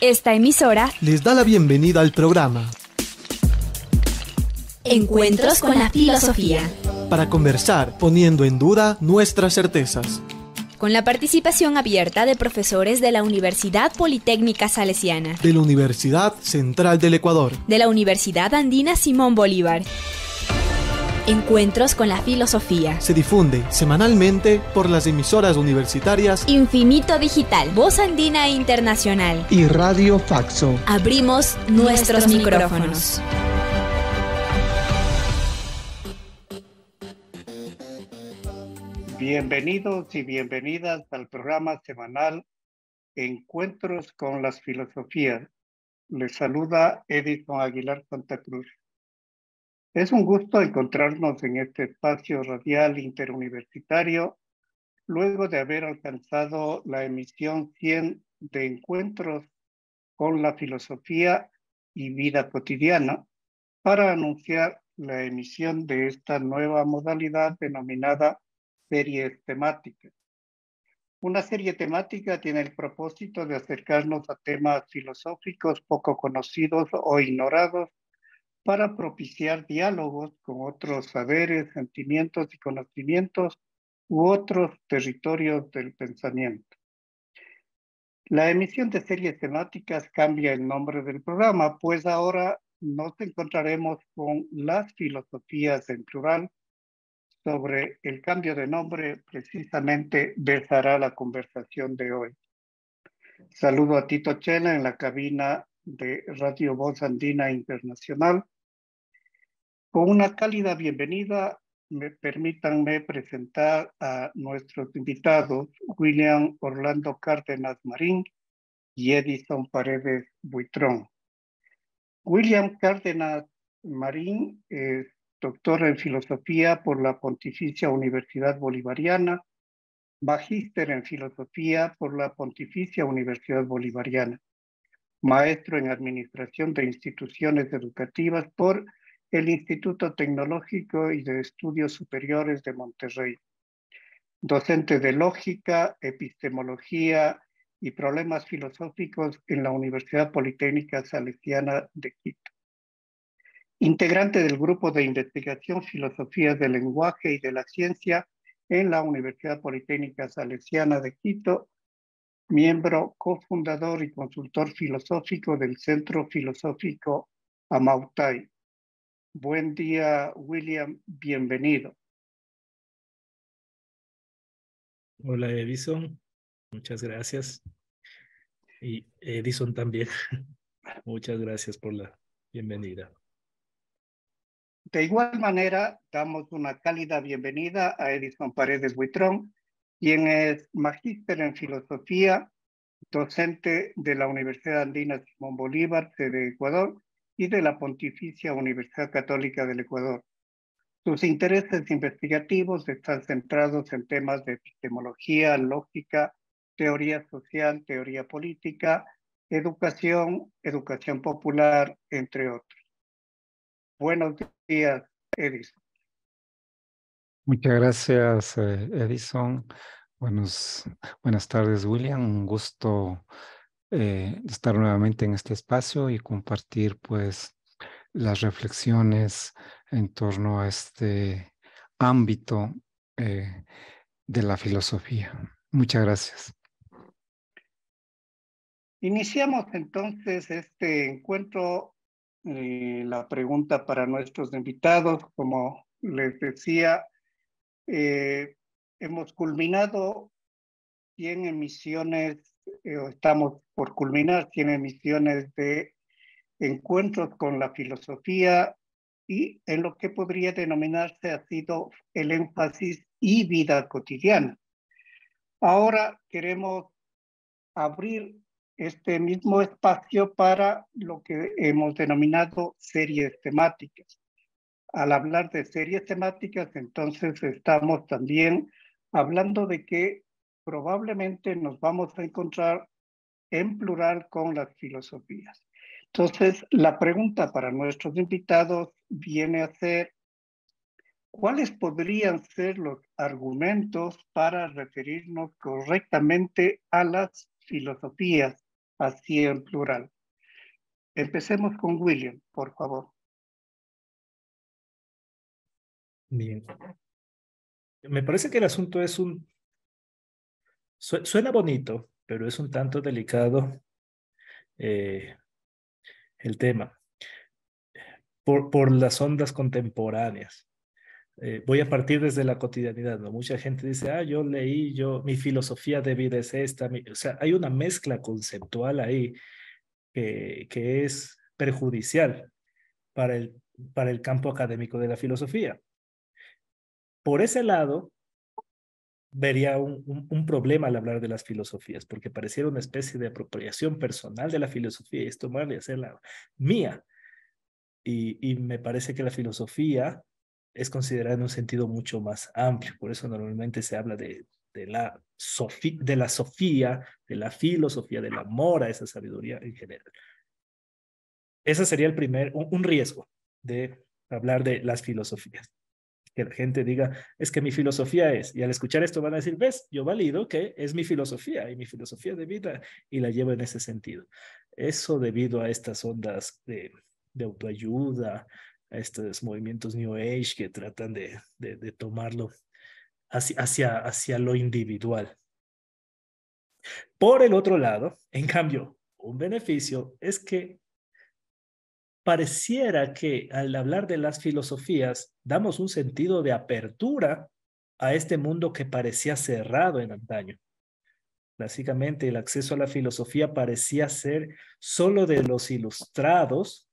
Esta emisora les da la bienvenida al programa Encuentros con la Filosofía. Para conversar poniendo en duda nuestras certezas. Con la participación abierta de profesores de la Universidad Politécnica Salesiana. De la Universidad Central del Ecuador. De la Universidad Andina Simón Bolívar. Encuentros con la filosofía. Se difunde semanalmente por las emisoras universitarias Infinito Digital, Voz Andina Internacional y Radio Faxo. Abrimos nuestros, micrófonos. Bienvenidos y bienvenidas al programa semanal Encuentros con las Filosofías. Les saluda Edith Aguilar Santa Cruz. Es un gusto encontrarnos en este espacio radial interuniversitario luego de haber alcanzado la emisión 100 de encuentros con la filosofía y vida cotidiana para anunciar la emisión de esta nueva modalidad denominada series temáticas. Una serie temática tiene el propósito de acercarnos a temas filosóficos poco conocidos o ignorados para propiciar diálogos con otros saberes, sentimientos y conocimientos u otros territorios del pensamiento. La emisión de series temáticas cambia el nombre del programa, pues ahora nos encontraremos con las filosofías en plural. Sobre el cambio de nombre, precisamente versará la conversación de hoy. Saludo a Tito Chela en la cabina de Radio Voz Andina Internacional con una cálida bienvenida, permítanme presentar a nuestros invitados, William Orlando Cárdenas Marín y Edison Paredes Buitrón. William Cárdenas Marín es doctor en filosofía por la Pontificia Universidad Bolivariana, magíster en filosofía por la Pontificia Universidad Bolivariana, maestro en administración de instituciones educativas por el Instituto Tecnológico y de Estudios Superiores de Monterrey. Docente de Lógica, Epistemología y Problemas Filosóficos en la Universidad Politécnica Salesiana de Quito. Integrante del Grupo de Investigación Filosofía del Lenguaje y de la Ciencia en la Universidad Politécnica Salesiana de Quito miembro cofundador y consultor filosófico del Centro Filosófico Amautay. Buen día, William. Bienvenido. Hola, Edison. Muchas gracias. Y Edison también. Muchas gracias por la bienvenida. De igual manera, damos una cálida bienvenida a Edison Paredes Buitrón, quien es magíster en filosofía, docente de la Universidad Andina Simón Bolívar, de Ecuador, y de la Pontificia Universidad Católica del Ecuador. Sus intereses investigativos están centrados en temas de epistemología, lógica, teoría social, teoría política, educación, educación popular, entre otros. Buenos días, Edison. Muchas gracias, eh, Edison. Buenos, buenas tardes, William. Un gusto eh, estar nuevamente en este espacio y compartir pues las reflexiones en torno a este ámbito eh, de la filosofía. Muchas gracias. Iniciamos entonces este encuentro. Eh, la pregunta para nuestros invitados, como les decía, eh, hemos culminado 100 emisiones eh, estamos por culminar, tiene misiones de encuentros con la filosofía y en lo que podría denominarse ha sido el énfasis y vida cotidiana. Ahora queremos abrir este mismo espacio para lo que hemos denominado series temáticas. Al hablar de series temáticas, entonces estamos también hablando de que probablemente nos vamos a encontrar en plural con las filosofías. Entonces, la pregunta para nuestros invitados viene a ser, ¿cuáles podrían ser los argumentos para referirnos correctamente a las filosofías, así en plural? Empecemos con William, por favor. Bien. Me parece que el asunto es un suena bonito, pero es un tanto delicado eh, el tema. Por, las ondas contemporáneas. Eh, voy a partir desde la cotidianidad, Mucha gente dice, ah, yo leí, yo, mi filosofía de vida es esta. O sea, hay una mezcla conceptual ahí que, que es perjudicial para el, para el campo académico de la filosofía. Por ese lado, vería un, problema al hablar de las filosofías, porque pareciera una especie de apropiación personal de la filosofía y es tomarla y hacerla mía. Y, me parece que la filosofía es considerada en un sentido mucho más amplio, por eso normalmente se habla de, de la, de la sofía, de la filosofía, del amor a esa sabiduría en general. Ese sería el primer, un riesgo de hablar de las filosofías que la gente diga, es que mi filosofía es, y al escuchar esto van a decir, ves, yo valido que es mi filosofía y mi filosofía de vida y la llevo en ese sentido. Eso debido a estas ondas de, autoayuda, a estos movimientos New Age que tratan de, tomarlo hacia, hacia lo individual. Por el otro lado, en cambio, un beneficio es que pareciera que al hablar de las filosofías damos un sentido de apertura a este mundo que parecía cerrado en antaño. Básicamente el acceso a la filosofía parecía ser solo de los ilustrados.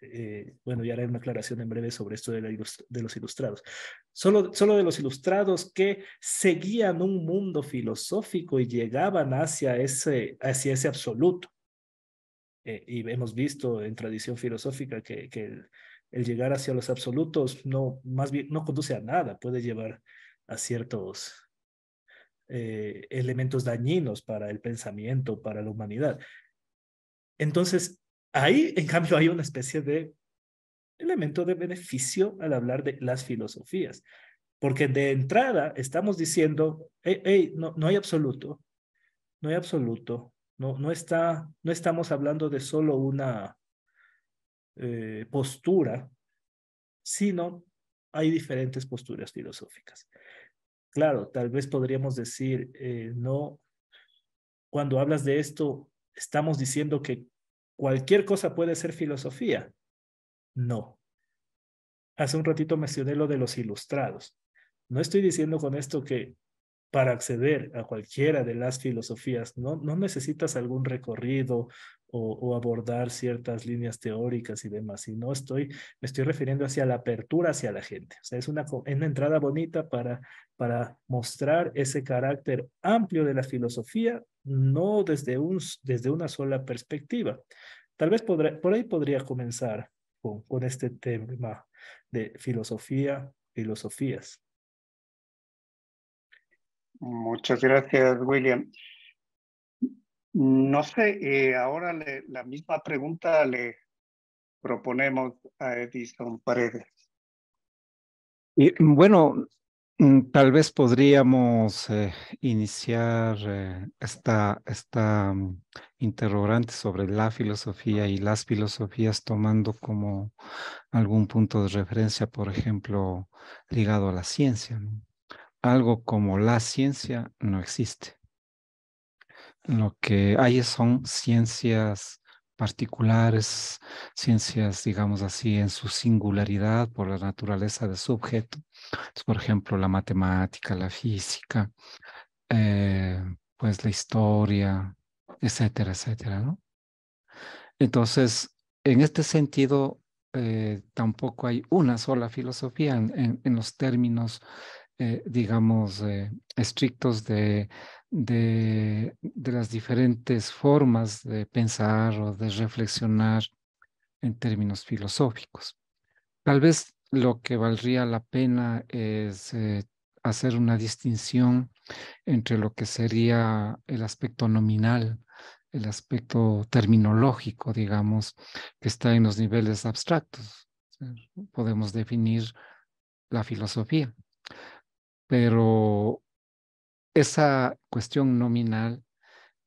Eh, bueno, ya haré una aclaración en breve sobre esto de, de los ilustrados. Solo, solo de los ilustrados que seguían un mundo filosófico y llegaban hacia ese, hacia ese absoluto. Eh, y hemos visto en tradición filosófica que, el, llegar hacia los absolutos no, no conduce a nada, puede llevar a ciertos eh, elementos dañinos para el pensamiento, para la humanidad. Entonces, ahí, en cambio, hay una especie de elemento de beneficio al hablar de las filosofías, porque de entrada estamos diciendo, no hay absoluto, no hay absoluto, no, está, no estamos hablando de solo una eh, postura, sino hay diferentes posturas filosóficas. Claro, tal vez podríamos decir, eh, no, cuando hablas de esto, estamos diciendo que cualquier cosa puede ser filosofía. No. Hace un ratito mencioné lo de los ilustrados. No estoy diciendo con esto que para acceder a cualquiera de las filosofías. No, no necesitas algún recorrido o, abordar ciertas líneas teóricas y demás. sino estoy, me estoy refiriendo hacia la apertura hacia la gente. O sea, es una, una entrada bonita para, para mostrar ese carácter amplio de la filosofía, no desde, un, desde una sola perspectiva. Tal vez por ahí podría comenzar con este tema de filosofía, filosofías. Muchas gracias, William. No sé, eh, ahora la misma pregunta le proponemos a Edison Paredes. Y, bueno, mm, tal vez podríamos eh, iniciar eh, esta, esta mm, interrogante sobre la filosofía y las filosofías tomando como algún punto de referencia, por ejemplo, ligado a la ciencia. ¿no? algo como la ciencia no existe. Lo que hay son ciencias particulares, ciencias, digamos así, en su singularidad por la naturaleza de su objeto. por ejemplo, la matemática, la física, eh, pues la historia, etcétera, etcétera, ¿no? Entonces, en este sentido, eh, tampoco hay una sola filosofía en los términos eh, digamos, eh, estrictos de, las diferentes formas de pensar o de reflexionar en términos filosóficos. Tal vez lo que valdría la pena es eh, hacer una distinción entre lo que sería el aspecto nominal, el aspecto terminológico, digamos, que está en los niveles abstractos. Podemos definir la filosofía pero esa cuestión nominal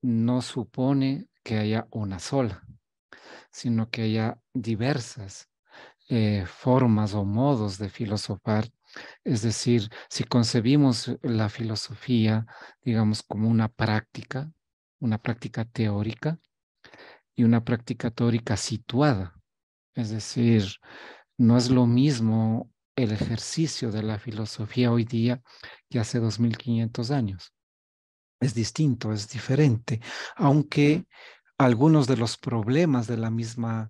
no supone que haya una sola, sino que haya diversas eh, formas o modos de filosofar. Es decir, si concebimos la filosofía, digamos, como una práctica, una práctica teórica y una práctica teórica situada, es decir, no es lo mismo el ejercicio de la filosofía hoy día que hace 2500 años. Es distinto, es diferente, aunque algunos de los problemas de la misma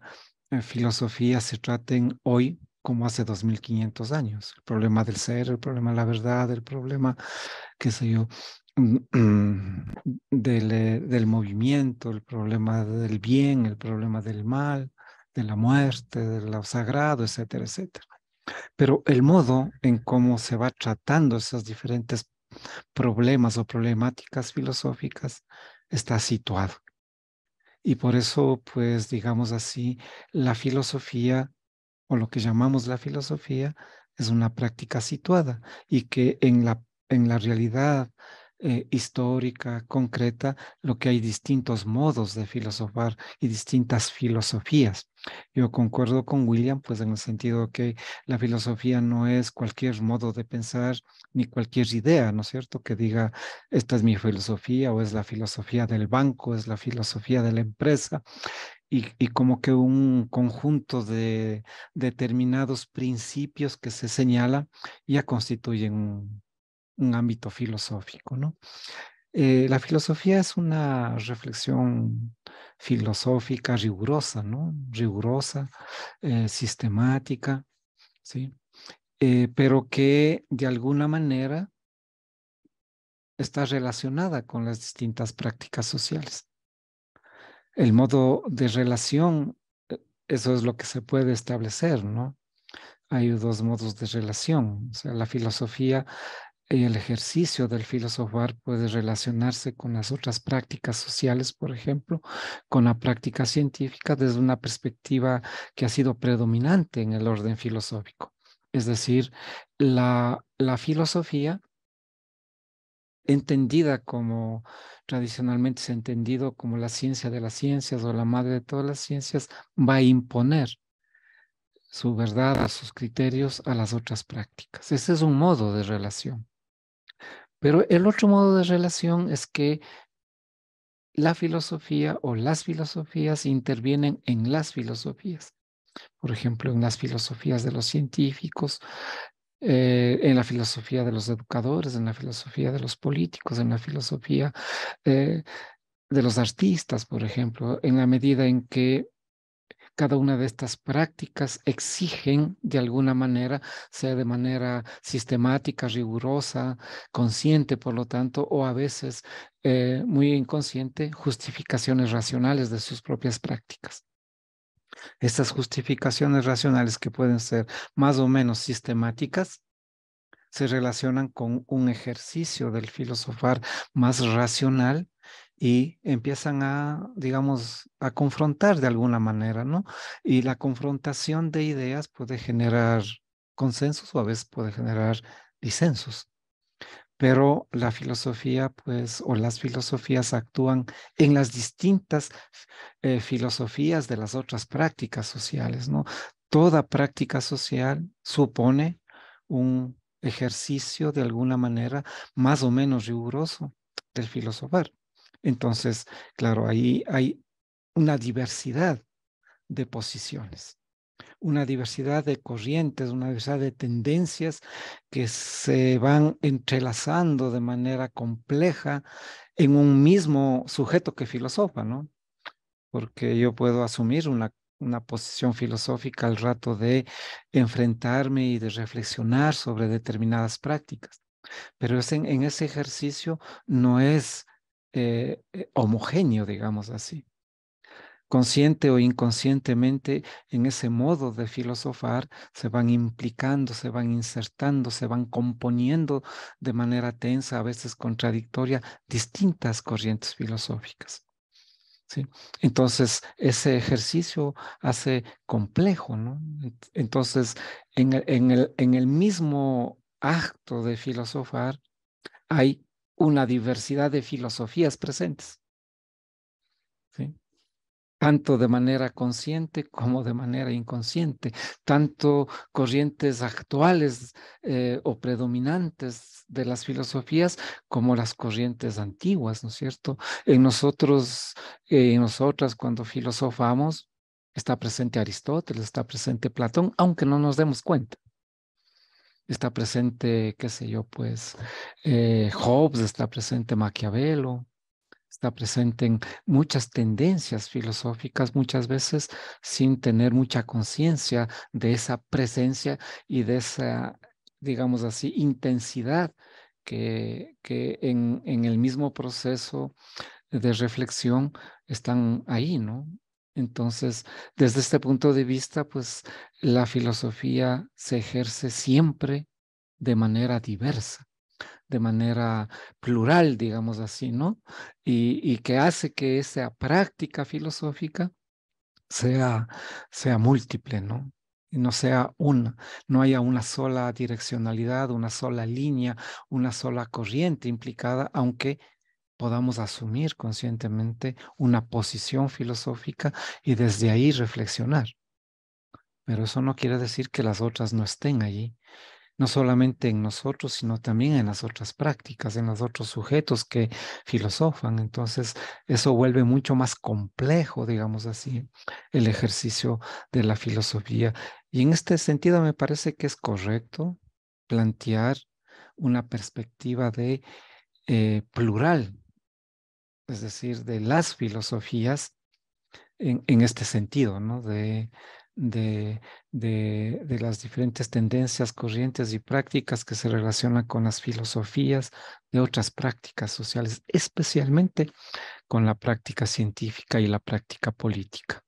eh, filosofía se traten hoy como hace 2500 años. El problema del ser, el problema de la verdad, el problema, qué sé yo, eh, del, movimiento, el problema del bien, el problema del mal, de la muerte, del lo sagrado, etcétera, etcétera. Pero el modo en cómo se va tratando esos diferentes problemas o problemáticas filosóficas está situado. Y por eso, pues, digamos así, la filosofía o lo que llamamos la filosofía es una práctica situada y que en la, en la realidad eh, histórica, concreta, lo que hay distintos modos de filosofar y distintas filosofías. Yo concuerdo con William, pues en el sentido que la filosofía no es cualquier modo de pensar ni cualquier idea, ¿no es cierto? Que diga, esta es mi filosofía o es la filosofía del banco, es la filosofía de la empresa. Y, como que un conjunto de determinados principios que se señala ya constituyen un, ámbito filosófico, ¿no? Eh, la filosofía es una reflexión filosófica rigurosa, ¿no? Rigurosa, eh, sistemática, ¿sí? Eh, pero que de alguna manera está relacionada con las distintas prácticas sociales. El modo de relación, eh, eso es lo que se puede establecer, ¿no? Hay dos modos de relación. O sea, la filosofía el ejercicio del filosofar puede relacionarse con las otras prácticas sociales, por ejemplo, con la práctica científica desde una perspectiva que ha sido predominante en el orden filosófico. Es decir, la, filosofía entendida como tradicionalmente se ha entendido como la ciencia de las ciencias o la madre de todas las ciencias, va a imponer su verdad, a sus criterios, a las otras prácticas. Ese es un modo de relación. Pero el otro modo de relación es que la filosofía o las filosofías intervienen en las filosofías. Por ejemplo, en las filosofías de los científicos, eh, en la filosofía de los educadores, en la filosofía de los políticos, en la filosofía eh, de los artistas, por ejemplo, en la medida en que cada una de estas prácticas exigen de alguna manera, sea de manera sistemática, rigurosa, consciente, por lo tanto, o a veces eh, muy inconsciente, justificaciones racionales de sus propias prácticas. Estas justificaciones racionales que pueden ser más o menos sistemáticas se relacionan con un ejercicio del filosofar más racional y empiezan a, digamos, a confrontar de alguna manera, ¿no? Y la confrontación de ideas puede generar consensos o a veces puede generar disensos. Pero la filosofía, pues, o las filosofías actúan en las distintas eh, filosofías de las otras prácticas sociales, ¿no? Toda práctica social supone un ejercicio de alguna manera más o menos riguroso del filosofar. Entonces, claro, ahí hay una diversidad de posiciones, una diversidad de corrientes, una diversidad de tendencias que se van entrelazando de manera compleja en un mismo sujeto que filosofa, ¿no? Porque yo puedo asumir una una posición filosófica al rato de enfrentarme y de reflexionar sobre determinadas prácticas. Pero en, ese ejercicio no es eh, eh, homogéneo, digamos así. Consciente o inconscientemente en ese modo de filosofar se van implicando, se van insertando, se van componiendo de manera tensa, a veces contradictoria, distintas corrientes filosóficas. ¿Sí? Entonces, ese ejercicio hace complejo, ¿no? Entonces, en el, en el, en el mismo acto de filosofar hay una diversidad de filosofías presentes, tanto de manera consciente como de manera inconsciente, tanto corrientes actuales eh, o predominantes de las filosofías como las corrientes antiguas, ¿no es cierto? En nosotros, eh, en nosotras cuando filosofamos, está presente Aristóteles, está presente Platón, aunque no nos demos cuenta está presente, qué sé yo, pues eh, Hobbes, está presente Maquiavelo, está presente en muchas tendencias filosóficas, muchas veces sin tener mucha conciencia de esa presencia y de esa, digamos así, intensidad que, que en, en el mismo proceso de reflexión están ahí, ¿no? Entonces, desde este punto de vista, pues la filosofía se ejerce siempre de manera diversa, de manera plural, digamos así, ¿no? Y, que hace que esa práctica filosófica sea, sea múltiple, ¿no? Y no sea una, no haya una sola direccionalidad, una sola línea, una sola corriente implicada, aunque podamos asumir conscientemente una posición filosófica y desde ahí reflexionar. Pero eso no quiere decir que las otras no estén allí, no solamente en nosotros, sino también en las otras prácticas, en los otros sujetos que filosofan. Entonces, eso vuelve mucho más complejo, digamos así, el ejercicio de la filosofía. Y en este sentido me parece que es correcto plantear una perspectiva de eh, plural es decir, de las filosofías en, este sentido, ¿no? De, de, de, las diferentes tendencias, corrientes y prácticas que se relacionan con las filosofías de otras prácticas sociales, especialmente con la práctica científica y la práctica política.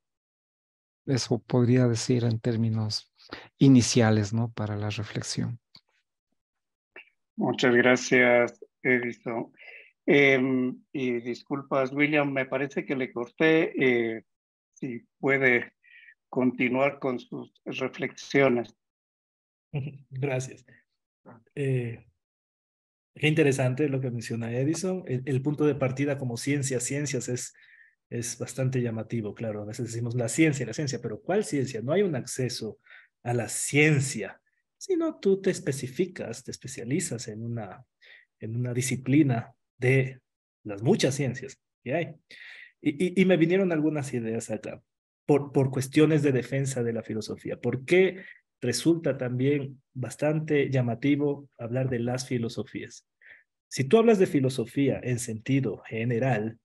Eso podría decir en términos iniciales, ¿no? Para la reflexión. Muchas gracias, Edison. Em, y disculpas, William, me parece que le corté. Eh, si puede continuar con sus reflexiones. Gracias. Eh, interesante lo que menciona Edison. El, punto de partida como ciencia, ciencias es, es bastante llamativo, claro. A veces decimos la ciencia, la ciencia, pero ¿cuál ciencia? No hay un acceso a la ciencia, sino tú te especificas, te especializas en una, en una disciplina de las muchas ciencias que hay. Y, me vinieron algunas ideas acá, por, por cuestiones de defensa de la filosofía. ¿Por qué resulta también bastante llamativo hablar de las filosofías? Si tú hablas de filosofía en sentido general,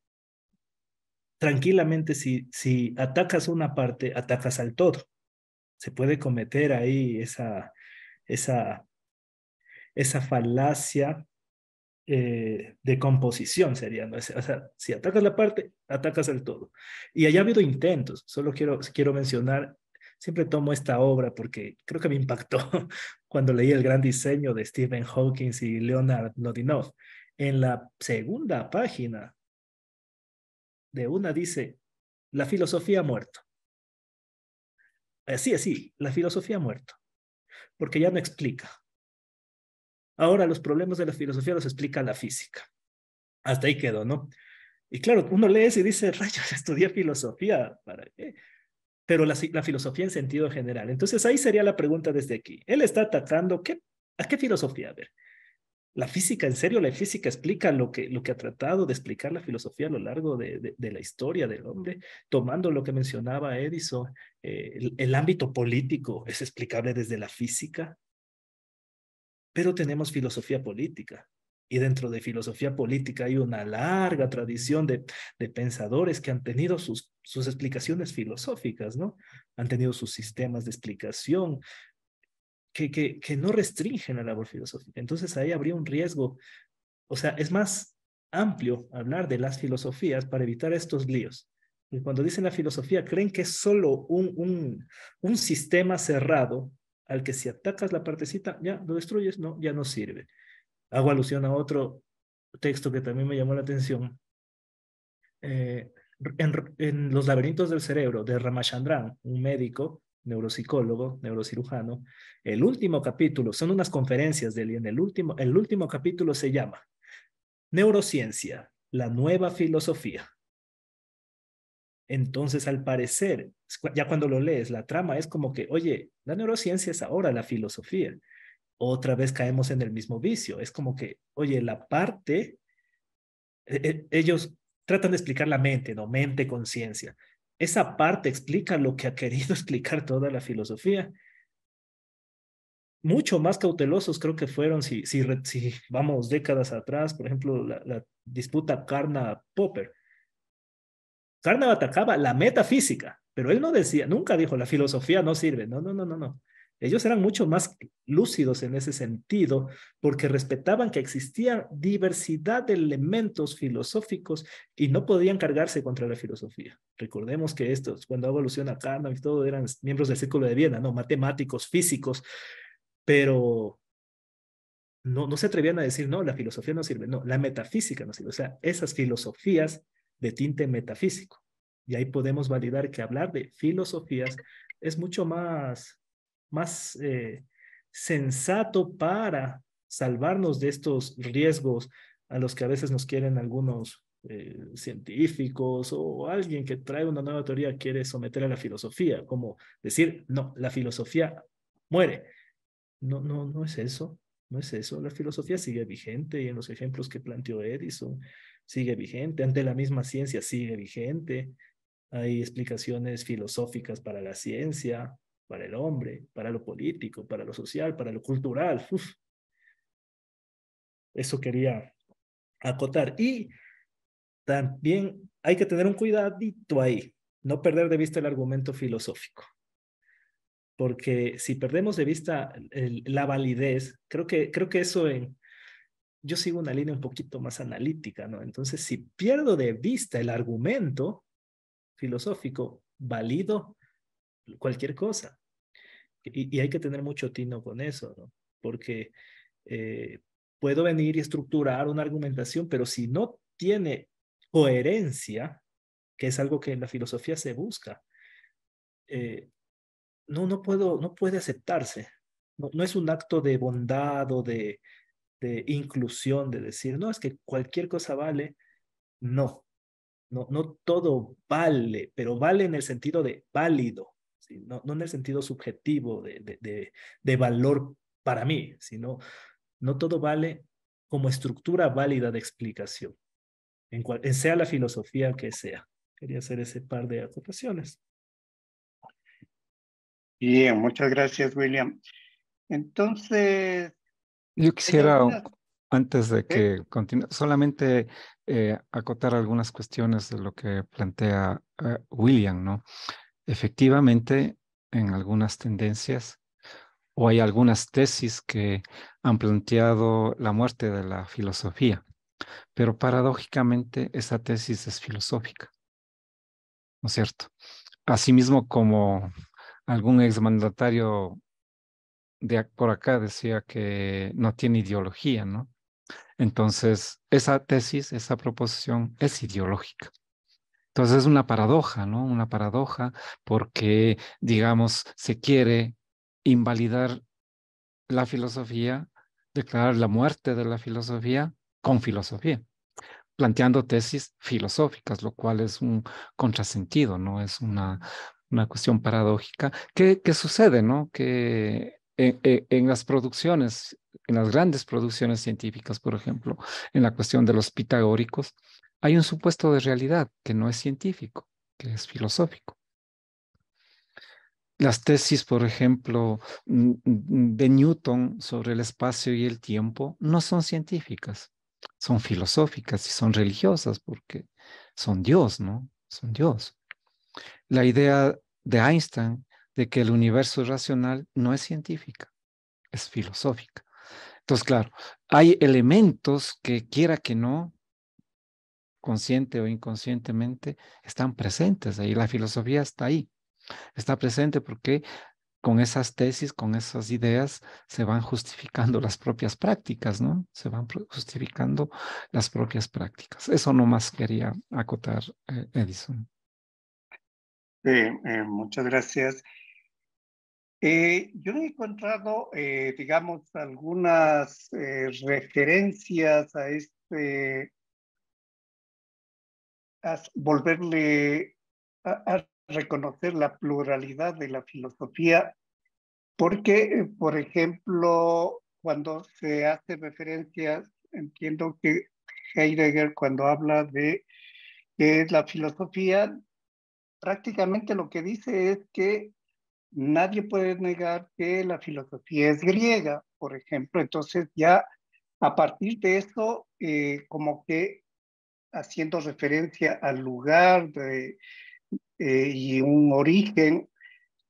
tranquilamente si, si atacas una parte, atacas al todo. Se puede cometer ahí esa, esa, esa falacia eh, de composición sería, ¿no? o sea, si atacas la parte, atacas el todo. Y allá ha habido intentos, solo quiero, quiero mencionar, siempre tomo esta obra porque creo que me impactó cuando leí el gran diseño de Stephen Hawking y Leonard Nodinov. En la segunda página de una dice, la filosofía ha muerto. Así, eh, así, la filosofía ha muerto, porque ya no explica, Ahora los problemas de la filosofía los explica la física. Hasta ahí quedó, ¿no? Y claro, uno lee y dice, rayos, estudié filosofía, ¿para qué? Pero la, filosofía en sentido general. Entonces ahí sería la pregunta desde aquí. Él está tratando, ¿qué, ¿a qué filosofía? A ver, la física, en serio, la física explica lo que, ha tratado de explicar la filosofía a lo largo de, la historia del hombre, tomando lo que mencionaba Edison, eh, el, ámbito político es explicable desde la física, pero tenemos filosofía política. Y dentro de filosofía política hay una larga tradición de, pensadores que han tenido sus, sus explicaciones filosóficas, ¿no? Han tenido sus sistemas de explicación que, que, no restringen la labor filosófica. Entonces ahí habría un riesgo. O sea, es más amplio hablar de las filosofías para evitar estos líos. Y cuando dicen la filosofía, creen que es solo un, un, un sistema cerrado al que si atacas la partecita, ya lo destruyes, no, ya no sirve. Hago alusión a otro texto que también me llamó la atención. Eh, en, Los laberintos del cerebro, de Ramachandran, un médico, neuropsicólogo, neurocirujano, el último capítulo, son unas conferencias de él, y en el último, el último capítulo se llama Neurociencia, la nueva filosofía. Entonces, al parecer, ya cuando lo lees, la trama es como que, oye, la neurociencia es ahora la filosofía. Otra vez caemos en el mismo vicio. Es como que, oye, la parte, e, e, ellos tratan de explicar la mente, ¿no? Mente, conciencia. Esa parte explica lo que ha querido explicar toda la filosofía. Mucho más cautelosos creo que fueron, si, si, vamos décadas atrás, por ejemplo, la, la disputa Karna-Popper Carnap atacaba la metafísica, pero él no decía, nunca dijo, la filosofía no sirve. No, no, no, no, no. Ellos eran mucho más lúcidos en ese sentido porque respetaban que existía diversidad de elementos filosóficos y no podían cargarse contra la filosofía. Recordemos que estos, cuando evoluciona Carnap y todo, eran miembros del Círculo de Viena, no matemáticos, físicos, pero no, no se atrevían a decir, no, la filosofía no sirve, no, la metafísica no sirve. O sea, esas filosofías de tinte metafísico. Y ahí podemos validar que hablar de filosofías es mucho más, más eh, sensato para salvarnos de estos riesgos a los que a veces nos quieren algunos eh, científicos o alguien que trae una nueva teoría quiere someter a la filosofía, como decir, no, la filosofía muere. No, no, no es eso, no es eso. La filosofía sigue vigente y en los ejemplos que planteó Edison sigue vigente, ante la misma ciencia sigue vigente, hay explicaciones filosóficas para la ciencia, para el hombre, para lo político, para lo social, para lo cultural. Eso quería acotar. Y también hay que tener un cuidadito ahí, no perder de vista el argumento filosófico. Porque si perdemos de vista la validez, creo que, creo que eso en, yo sigo una línea un poquito más analítica, ¿no? Entonces, si pierdo de vista el argumento filosófico, valido cualquier cosa. Y, hay que tener mucho tino con eso, ¿no? Porque eh, puedo venir y estructurar una argumentación, pero si no tiene coherencia, que es algo que en la filosofía se busca, eh, no, no, puedo, no puede aceptarse. No, no, es un acto de bondad o de de inclusión, de decir, no, es que cualquier cosa vale. No, no, no todo vale, pero vale en el sentido de válido, no, no en el sentido subjetivo de, de, de, de valor para mí, sino no todo vale como estructura válida de explicación, en cual, sea la filosofía que sea. Quería hacer ese par de acotaciones. Bien, muchas gracias, William. Entonces, yo quisiera, antes de que continúe, solamente eh, acotar algunas cuestiones de lo que plantea eh, William, ¿no? Efectivamente, en algunas tendencias o hay algunas tesis que han planteado la muerte de la filosofía, pero paradójicamente esa tesis es filosófica, ¿no es cierto? Asimismo como algún exmandatario por acá decía que no tiene ideología, ¿no? Entonces, esa tesis, esa proposición es ideológica. Entonces, es una paradoja, ¿no? Una paradoja porque, digamos, se quiere invalidar la filosofía, declarar la muerte de la filosofía con filosofía, planteando tesis filosóficas, lo cual es un contrasentido, ¿no? Es una, una cuestión paradójica. ¿Qué, qué sucede, no? Que eh, en, las producciones, en las grandes producciones científicas, por ejemplo, en la cuestión de los pitagóricos, hay un supuesto de realidad que no es científico, que es filosófico. Las tesis, por ejemplo, de Newton sobre el espacio y el tiempo no son científicas, son filosóficas y son religiosas porque son Dios, ¿no? Son Dios. La idea de Einstein de que el universo racional no es científica, es filosófica. Entonces, claro, hay elementos que quiera que no, consciente o inconscientemente, están presentes ahí. La filosofía está ahí, está presente porque con esas tesis, con esas ideas, se van justificando las propias prácticas, ¿no? Se van justificando las propias prácticas. Eso nomás quería acotar, eh, Edison. Eh, muchas gracias. Eh, yo he encontrado, eh, digamos, algunas eh, referencias a este, a volverle a, reconocer la pluralidad de la filosofía, porque, por ejemplo, cuando se hace referencia, entiendo que Heidegger cuando habla de la filosofía, prácticamente lo que dice es que Nadie puede negar que la filosofía es griega, por ejemplo. Entonces ya a partir de esto, eh, como que haciendo referencia al lugar eh, y un origen,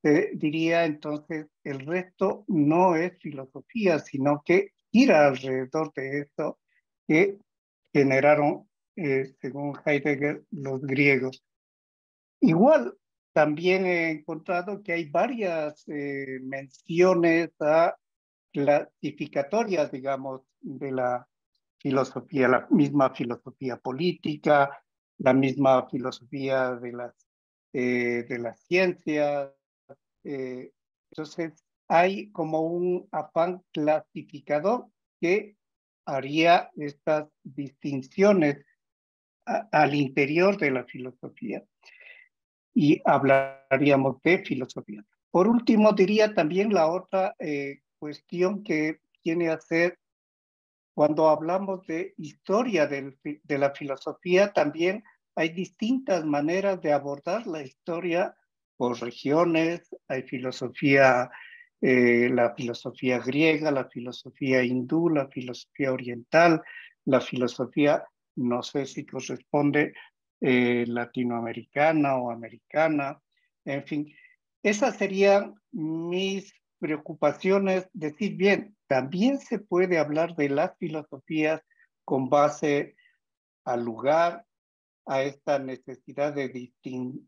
eh, diría entonces el resto no es filosofía, sino que gira alrededor de esto que generaron, eh, según Heidegger, los griegos. Igual también he encontrado que hay varias eh, menciones clasificatorias, digamos, de la filosofía, la misma filosofía política, la misma filosofía de las, eh, de las ciencias. Eh, entonces, hay como un afán clasificador que haría estas distinciones al interior de la filosofía y hablaríamos de filosofía. Por último, diría también la otra eh, cuestión que tiene a hacer, cuando hablamos de historia de la filosofía, también hay distintas maneras de abordar la historia por regiones, hay filosofía, eh, la filosofía griega, la filosofía hindú, la filosofía oriental, la filosofía, no sé si corresponde eh, latinoamericana o americana, en fin. Esas serían mis preocupaciones. Decir bien, también se puede hablar de las filosofías con base al lugar, a esta necesidad de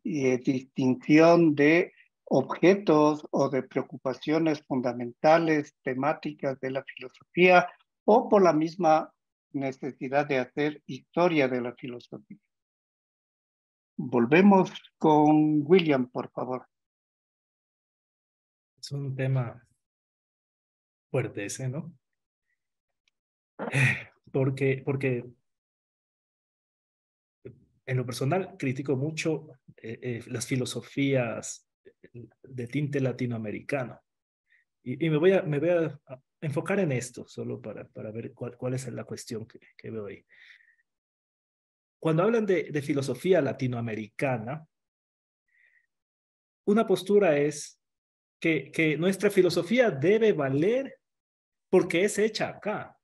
eh, distinción de objetos o de preocupaciones fundamentales, temáticas de la filosofía o por la misma necesidad de hacer historia de la filosofía. Volvemos con William, por favor. Es un tema fuerte ese, ¿no? Porque, porque en lo personal critico mucho eh, eh, las filosofías de tinte latinoamericano. Y, me, voy a, me voy a enfocar en esto, solo para, para ver cuál, cuál es la cuestión que, que veo ahí. Cuando hablan de, filosofía latinoamericana, una postura es que, que nuestra filosofía debe valer porque es hecha acá.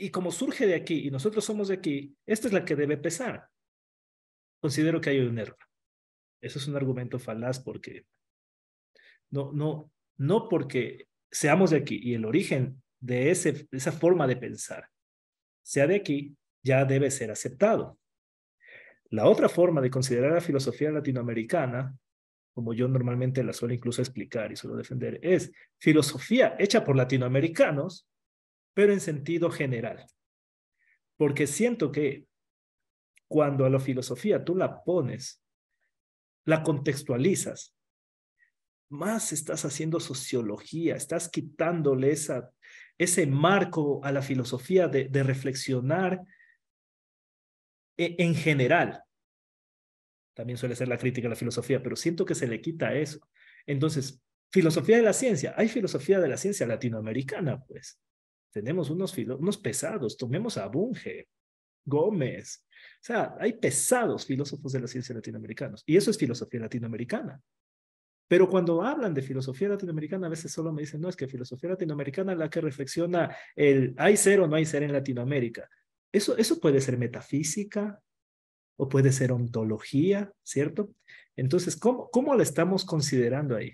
Y, como surge de aquí y nosotros somos de aquí, esta es la que debe pesar. Considero que hay un error. Eso es un argumento falaz porque no, no, no porque seamos de aquí y el origen de ese, esa forma de pensar sea de aquí, ya debe ser aceptado. La otra forma de considerar la filosofía latinoamericana, como yo normalmente la suelo incluso explicar y suelo defender, es filosofía hecha por latinoamericanos, pero en sentido general. Porque siento que cuando a la filosofía tú la pones, la contextualizas, más estás haciendo sociología, estás quitándole esa, ese marco a la filosofía de reflexionar e, en general. También suele ser la crítica a la filosofía, pero siento que se le quita eso. Entonces, filosofía de la ciencia. Hay filosofía de la ciencia latinoamericana, pues. Tenemos unos, unos pesados. Tomemos a Bunge, Gómez. O sea, hay pesados filósofos de la ciencia latinoamericanos. Y eso es filosofía latinoamericana. Pero cuando hablan de filosofía latinoamericana, a veces solo me dicen, no, es que filosofía latinoamericana es la que reflexiona el hay ser o no hay ser en Latinoamérica. Eso, puede ser metafísica o puede ser ontología, ¿cierto? Entonces, ¿cómo, cómo la estamos considerando ahí?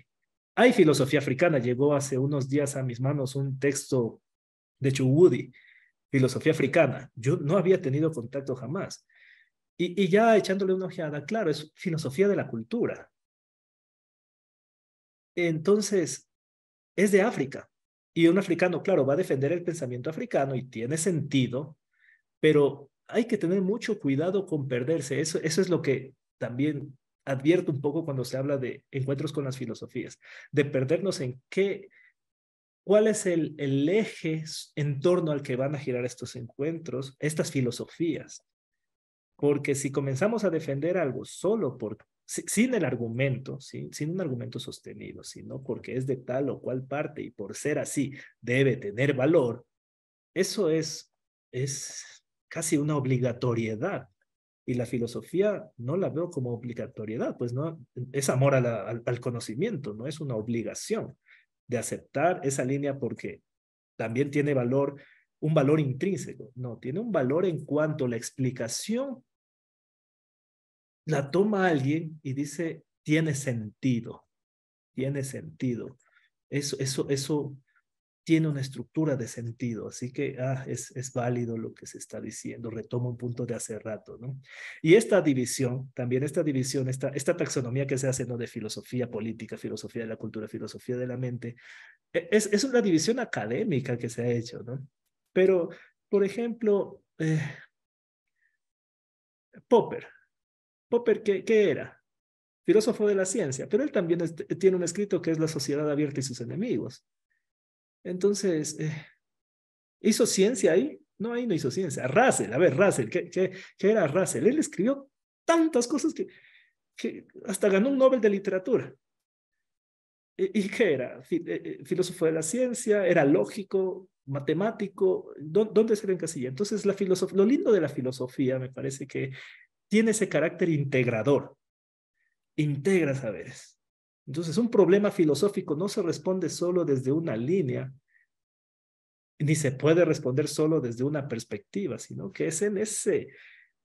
Hay filosofía africana, llegó hace unos días a mis manos un texto de Chugudi, filosofía africana. Yo no había tenido contacto jamás. y, ya echándole una ojeada, claro, es filosofía de la cultura. Entonces, es de África. Y un africano, claro, va a defender el pensamiento africano y tiene sentido pero hay que tener mucho cuidado con perderse. Eso, eso es lo que también advierto un poco cuando se habla de encuentros con las filosofías, de perdernos en qué, cuál es el, el eje en torno al que van a girar estos encuentros, estas filosofías. Porque si comenzamos a defender algo solo por, sin el argumento, ¿sí? sin un argumento sostenido, sino porque es de tal o cual parte y por ser así debe tener valor, eso es, es casi una obligatoriedad. Y la filosofía no la veo como obligatoriedad, pues no, es amor al, conocimiento, no es una obligación de aceptar esa línea porque también tiene valor, un valor intrínseco, no, tiene un valor en cuanto la explicación la toma alguien y dice, tiene sentido, tiene sentido. Eso, eso, eso tiene una estructura de sentido, así que ah, es, válido lo que se está diciendo, retomo un punto de hace rato, ¿no? Y esta división, también esta división, esta, taxonomía que se hace, ¿no? De filosofía política, filosofía de la cultura, filosofía de la mente, e, es, una división académica que se ha hecho, ¿no? Pero, por ejemplo, eh, Popper, Popper, ¿qué, era? Filósofo de la ciencia, pero él también tiene un escrito que es La sociedad abierta y sus enemigos. Entonces, eh, ¿hizo ciencia ahí? No, ahí no hizo ciencia. Russell, a ver, Russell, ¿qué, era Russell? Él escribió tantas cosas que, hasta ganó un Nobel de literatura. ¿Y, qué era? Eh, eh, filósofo de la ciencia, era lógico, matemático, ¿dónde se le encasilla? Entonces, la lo lindo de la filosofía me parece que tiene ese carácter integrador, integra saberes. Entonces, un problema filosófico no se responde solo desde una línea, ni se puede responder solo desde una perspectiva, sino que es en ese,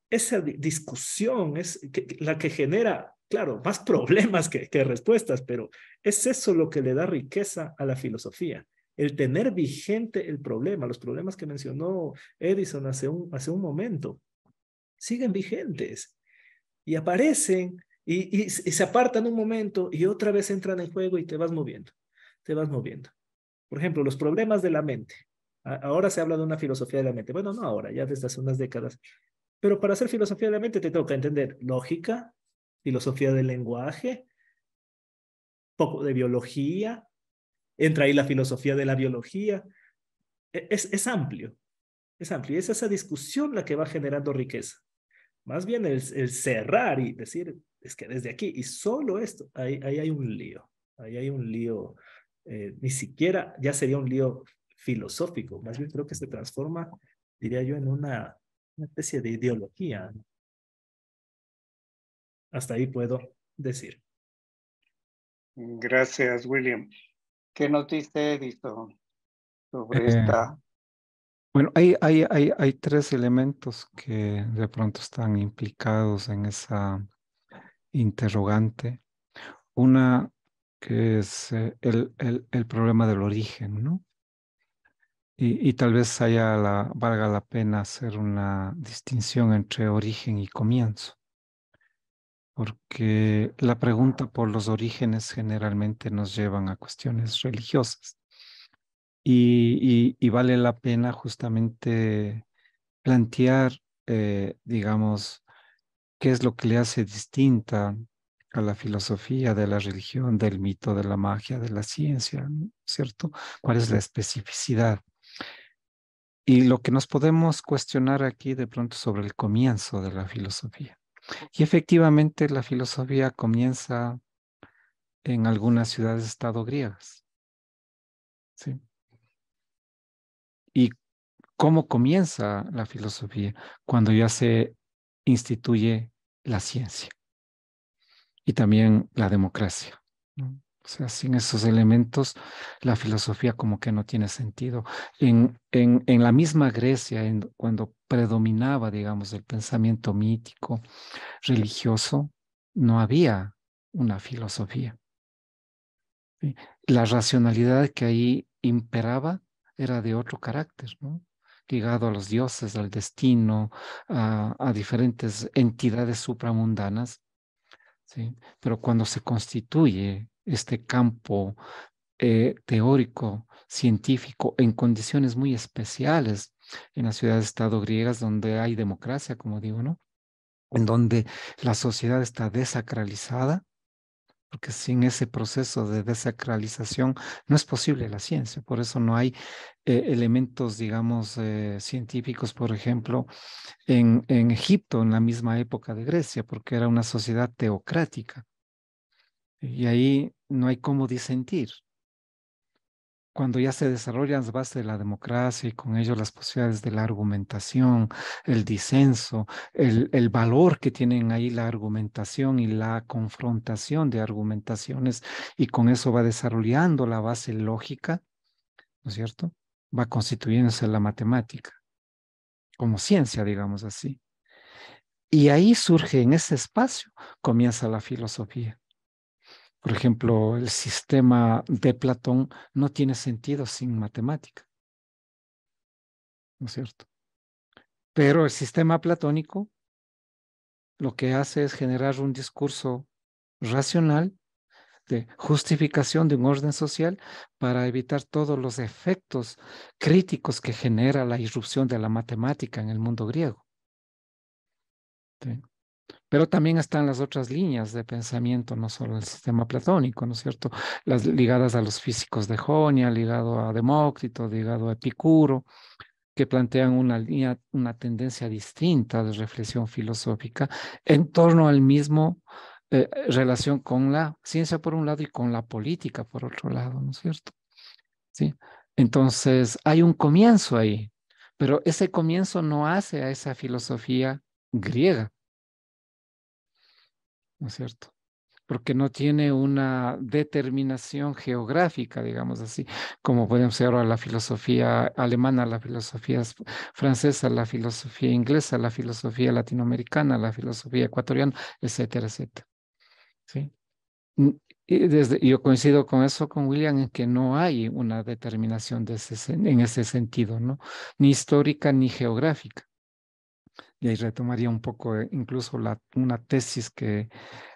esa discusión es la que genera, claro, más problemas que, respuestas, pero es eso lo que le da riqueza a la filosofía, el tener vigente el problema, los problemas que mencionó Edison hace un, hace un momento, siguen vigentes y aparecen y, se apartan un momento y otra vez entran en juego y te vas moviendo, te vas moviendo. Por ejemplo, los problemas de la mente. Ahora se habla de una filosofía de la mente. Bueno, no ahora, ya desde hace unas décadas. Pero para hacer filosofía de la mente te toca entender lógica, filosofía del lenguaje, poco de biología, entra ahí la filosofía de la biología. E, es, es amplio, es amplio. Es esa discusión la que va generando riqueza. Más bien el cerrar y decir, es que desde aquí y solo esto, ahí, ahí hay un lío, ahí hay un lío, eh, ni siquiera ya sería un lío filosófico, más bien creo que se transforma, diría yo, en una, especie de ideología. Hasta ahí puedo decir. Gracias, William. ¿Qué nos dice Edison sobre eh, esta? Bueno, hay, hay, hay, hay tres elementos que de pronto están implicados en esa interrogante. Una que es eh, el, el, problema del origen, ¿no? Y, y tal vez haya la, valga la pena hacer una distinción entre origen y comienzo, porque la pregunta por los orígenes generalmente nos llevan a cuestiones religiosas. Y, y, vale la pena justamente plantear, eh, digamos, qué es lo que le hace distinta a la filosofía de la religión, del mito, de la magia, de la ciencia, ¿cierto? ¿Cuál es la especificidad? Y lo que nos podemos cuestionar aquí de pronto sobre el comienzo de la filosofía. Y efectivamente la filosofía comienza en algunas ciudades-estado griegas. ¿sí? ¿Y cómo comienza la filosofía? Cuando ya se instituye la ciencia y también la democracia. O sea, sin esos elementos, la filosofía como que no tiene sentido. En, la misma Grecia, cuando predominaba, digamos, el pensamiento mítico, religioso, no había una filosofía. La racionalidad que ahí imperaba era de otro carácter, ¿no? ligado a los dioses, al destino, a, diferentes entidades supramundanas. ¿sí? Pero cuando se constituye este campo eh, teórico, científico, en condiciones muy especiales en las ciudades-estado griegas donde hay democracia, como digo, ¿no? En donde la sociedad está desacralizada, porque sin ese proceso de desacralización no es posible la ciencia, por eso no hay eh, elementos, digamos, eh, científicos, por ejemplo, en, en Egipto, en la misma época de Grecia, porque era una sociedad teocrática. Y ahí no hay cómo disentir, cuando ya se desarrollan las bases de la democracia y con ello las posibilidades de la argumentación, el disenso, el, valor que tienen ahí la argumentación y la confrontación de argumentaciones, y con eso va desarrollando la base lógica, ¿no es cierto? Va constituyéndose la matemática como ciencia, digamos así. Y ahí surge en ese espacio, comienza la filosofía. Por ejemplo, el sistema de Platón no tiene sentido sin matemática. ¿No es cierto? Pero el sistema platónico lo que hace es generar un discurso racional de justificación de un orden social para evitar todos los efectos críticos que genera la irrupción de la matemática en el mundo griego. Pero también están las otras líneas de pensamiento, no solo el sistema platónico, ¿no es cierto? Las ligadas a los físicos de Jonia, ligado a Demócrito, ligado a Epicuro, que plantean una una tendencia distinta de reflexión filosófica en torno al mismo eh, relación con la ciencia por un lado y con la política por otro lado, ¿no es cierto? ¿Sí? Entonces, hay un comienzo ahí, pero ese comienzo no hace a esa filosofía griega, ¿no es cierto? Porque no tiene una determinación geográfica, digamos así, como podemos ser ahora la filosofía alemana, la filosofía francesa, la filosofía inglesa, la filosofía latinoamericana, la filosofía ecuatoriana, etcétera, etcétera. ¿Sí? Y yo coincido con eso, con William, en que no hay una determinación de ese, en ese sentido, ¿no? Ni histórica ni geográfica y ahí retomaría un poco eh, incluso una tesis que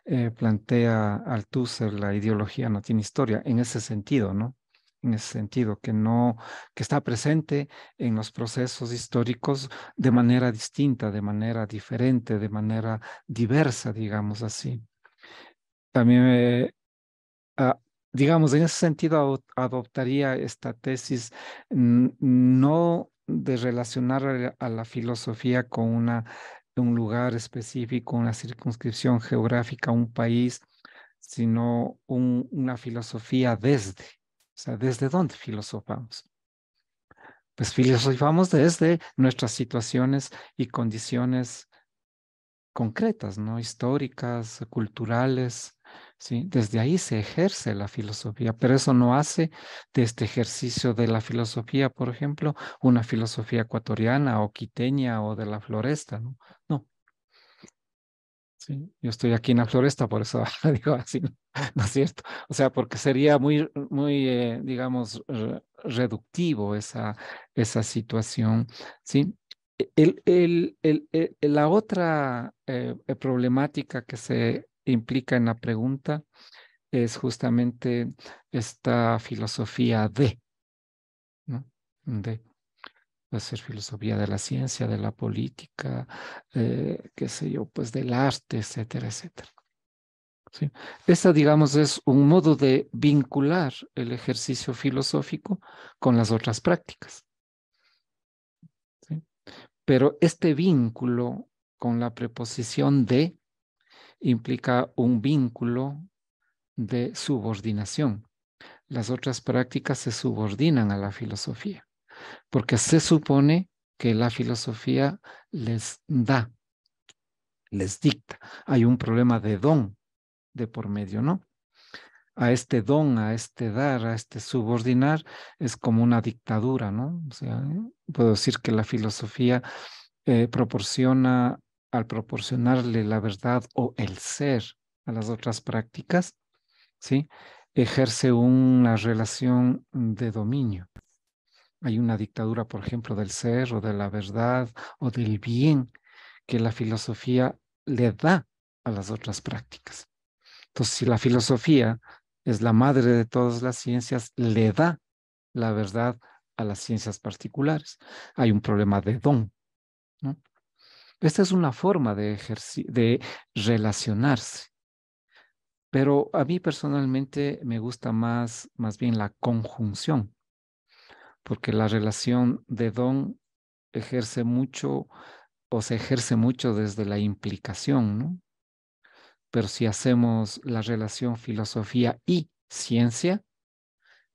eh, plantea Althusser, la ideología no tiene historia, en ese sentido, ¿no? En ese sentido, que no, que está presente en los procesos históricos de manera distinta, de manera diferente, de manera diversa, digamos así. También, eh, digamos, en ese sentido adoptaría esta tesis no de relacionar a la filosofía con un lugar específico, una circunscripción geográfica, un país, sino una filosofía desde, o sea, desde dónde filosofamos. Pues filosofamos desde nuestras situaciones y condiciones concretas, ¿no? Históricas, culturales, desde ahí se ejerce la filosofía, pero eso no hace de este ejercicio de la filosofía, por ejemplo, una filosofía ecuatoriana o quiteña o de la floresta, ¿no? No. no Yo estoy aquí en la floresta, por eso digo así, ¿no? es cierto? O sea, porque sería muy, muy eh, digamos, reductivo esa, esa situación, ¿sí? E, el, el, el, la otra eh, eh, problemática que se implica en la pregunta es justamente esta filosofía de, ¿no? de va a ser filosofía de la ciencia, de la política, eh, qué sé yo, pues del arte, etcétera, etcétera. Esta, digamos, es un modo de vincular el ejercicio filosófico con las otras prácticas. Pero este vínculo con la preposición de implica un vínculo de subordinación. Las otras prácticas se subordinan a la filosofía, porque se supone que la filosofía les da, les dicta. Hay un problema de don de por medio, ¿no? A este don, a este dar, a este subordinar, es como una dictadura, ¿no? O sea, puedo decir que la filosofía eh, proporciona al proporcionarle la verdad o el ser a las otras prácticas, ¿sí? ejerce una relación de dominio. Hay una dictadura, por ejemplo, del ser o de la verdad o del bien que la filosofía le da a las otras prácticas. Entonces, si la filosofía es la madre de todas las ciencias, le da la verdad a las ciencias particulares. Hay un problema de don. ¿no? Esta es una forma de, de relacionarse. Pero a mí personalmente me gusta más, más bien la conjunción, porque la relación de don ejerce mucho o se ejerce mucho desde la implicación, ¿no? Pero si hacemos la relación filosofía y ciencia,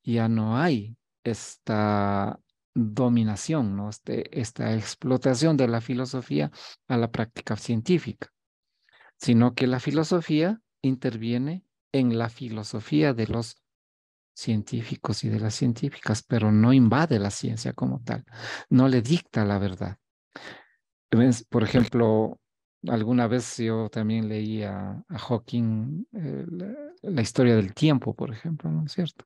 ya no hay esta dominación, ¿no? Este, esta explotación de la filosofía a la práctica científica, sino que la filosofía interviene en la filosofía de los científicos y de las científicas, pero no invade la ciencia como tal, no le dicta la verdad. Por ejemplo, alguna vez yo también leí a, Hawking eh, la, historia del tiempo, por ejemplo, ¿no es cierto?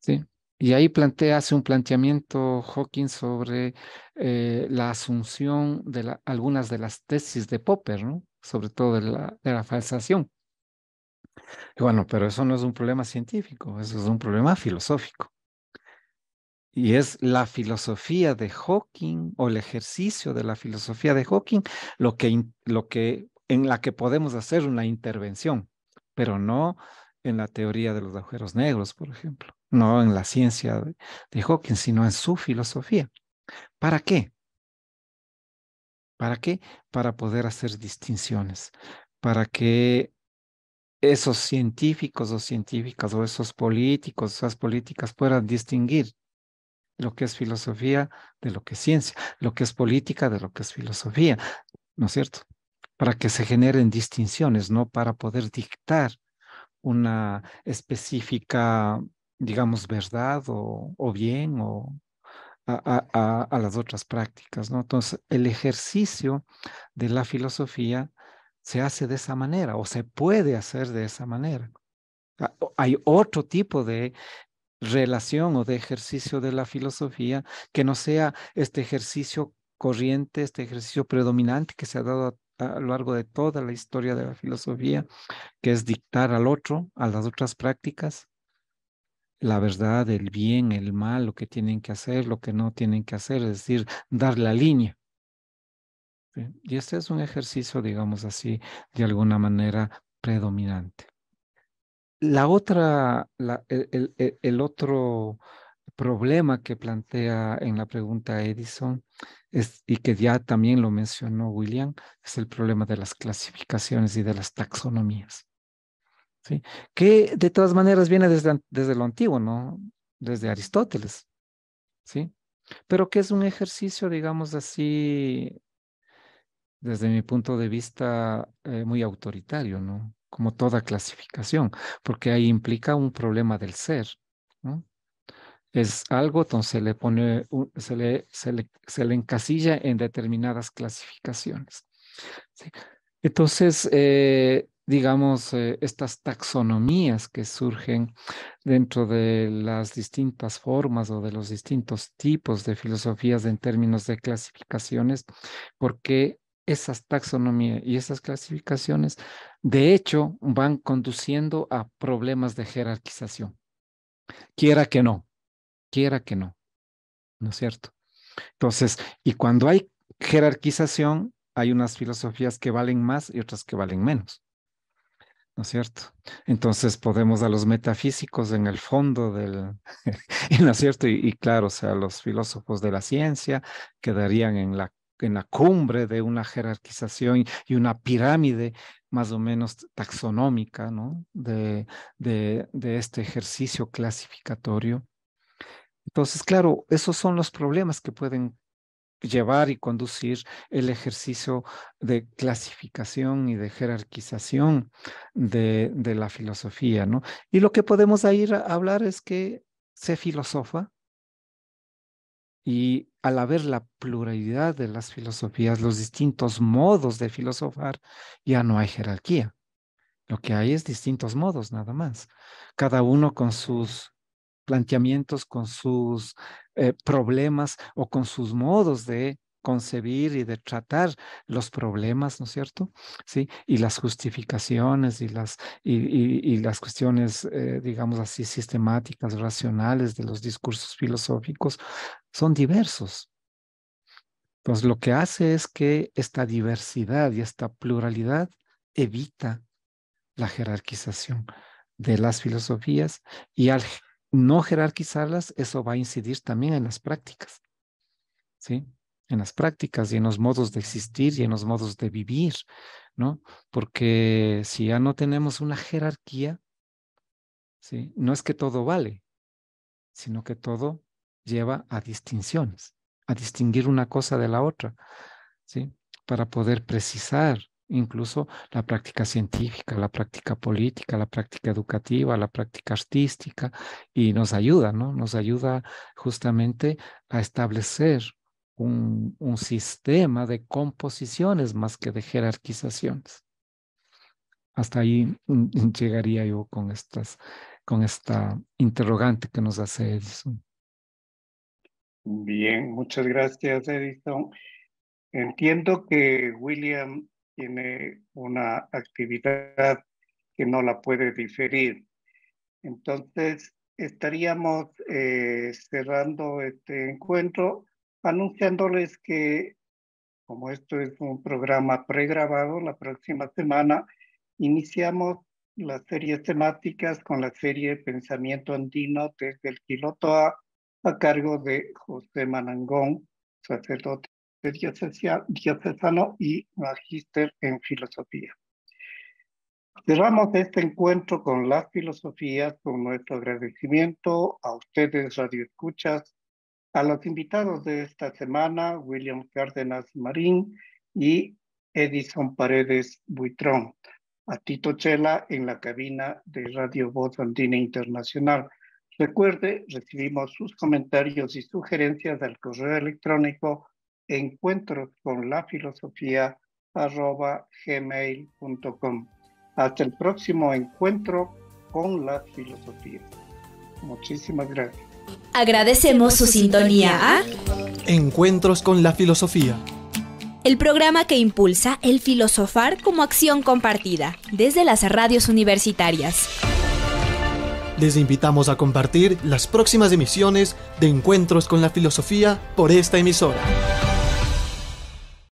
Sí, y ahí plantea, hace un planteamiento Hawking sobre eh, la asunción de algunas de las tesis de Popper, ¿no? sobre todo de la, de la falsación. bueno, pero eso no es un problema científico, eso es un problema filosófico. Y es la filosofía de Hawking o el ejercicio de la filosofía de Hawking lo que, lo que, en la que podemos hacer una intervención, pero no en la teoría de los agujeros negros, por ejemplo no en la ciencia de Hawking, sino en su filosofía. ¿Para qué? ¿Para qué? Para poder hacer distinciones, para que esos científicos o científicas o esos políticos, esas políticas puedan distinguir lo que es filosofía de lo que es ciencia, lo que es política de lo que es filosofía, ¿no es cierto? Para que se generen distinciones, no para poder dictar una específica digamos, verdad o, bien o a, las otras prácticas, ¿no? Entonces, el ejercicio de la filosofía se hace de esa manera o se puede hacer de esa manera. Ah, hay otro tipo de relación o de ejercicio de la filosofía que no sea este ejercicio corriente, este ejercicio predominante que se ha dado a, lo largo de toda la historia de la filosofía, que es dictar al otro, a las otras prácticas, la verdad, el bien, el mal, lo que tienen que hacer, lo que no tienen que hacer, es decir, dar la línea. Y este es un ejercicio, digamos así, de alguna manera predominante. La otra, e, el, e, el otro problema que plantea en la pregunta Edison es, y que ya también lo mencionó William, es el problema de las clasificaciones y de las taxonomías. ¿sí? que de todas maneras viene desde, desde lo antiguo, ¿no? Desde Aristóteles, ¿sí? Pero que es un ejercicio, digamos así, desde mi punto de vista, eh, muy autoritario, ¿no? Como toda clasificación, porque ahí implica un problema del ser, ¿no? Es algo, entonces se le pone, se le, se le, encasilla en determinadas clasificaciones. Entonces, eh, digamos, eh, estas taxonomías que surgen dentro de las distintas formas o de los distintos tipos de filosofías en términos de clasificaciones, porque esas taxonomías y esas clasificaciones, de hecho, van conduciendo a problemas de jerarquización. Quiera que no, quiera que no, ¿no es cierto? Entonces, y cuando hay jerarquización, hay unas filosofías que valen más y otras que valen menos. ¿no es cierto? Entonces podemos a los metafísicos en el fondo del, ¿no es cierto? Y, claro, o sea, los filósofos de la ciencia quedarían en la, en la cumbre de una jerarquización y una pirámide más o menos taxonómica, ¿no? De, de, de este ejercicio clasificatorio. Entonces, claro, esos son los problemas que pueden llevar y conducir el ejercicio de clasificación y de jerarquización de, la filosofía, Y lo que podemos ahí hablar es que se filosofa y al haber la pluralidad de las filosofías, los distintos modos de filosofar, ya no hay jerarquía. Lo que hay es distintos modos nada más, cada uno con sus planteamientos, con sus eh, problemas o con sus modos de concebir y de tratar los problemas, ¿no es cierto? Sí, y las justificaciones y las, y, y, las cuestiones, eh, digamos así, sistemáticas, racionales de los discursos filosóficos son diversos. Pues lo que hace es que esta diversidad y esta pluralidad evita la jerarquización de las filosofías y al no jerarquizarlas, eso va a incidir también en las prácticas, ¿sí? En las prácticas y en los modos de existir y en los modos de vivir, ¿no? Porque si ya no tenemos una jerarquía, ¿sí? No es que todo vale, sino que todo lleva a distinciones, a distinguir una cosa de la otra, ¿sí? Para poder precisar incluso la práctica científica, la práctica política, la práctica educativa, la práctica artística, y nos ayuda, ¿no? Nos ayuda justamente a establecer un, sistema de composiciones más que de jerarquizaciones. Hasta ahí mm, mm, llegaría yo con, estas, con esta interrogante que nos hace Edison. Bien, muchas gracias, Edison. Entiendo que William tiene una actividad que no la puede diferir. Entonces, estaríamos eh, cerrando este encuentro anunciándoles que, como esto es un programa pregrabado, la próxima semana iniciamos las series temáticas con la serie Pensamiento Andino desde el Quilotoa a cargo de José Manangón, sacerdote de diocesano y magíster en filosofía. Cerramos este encuentro con las filosofías, con nuestro agradecimiento a ustedes, Radio Escuchas, a los invitados de esta semana, William Cárdenas Marín y Edison Paredes Buitrón, a Tito Chela en la cabina de Radio Voz Andina Internacional. Recuerde, recibimos sus comentarios y sugerencias al correo electrónico encuentros con la filosofía gmail.com. Hasta el próximo encuentro con la filosofía. Muchísimas gracias. Agradecemos su sintonía a ¿ah? Encuentros con la filosofía. El programa que impulsa el filosofar como acción compartida desde las radios universitarias. Les invitamos a compartir las próximas emisiones de Encuentros con la filosofía por esta emisora.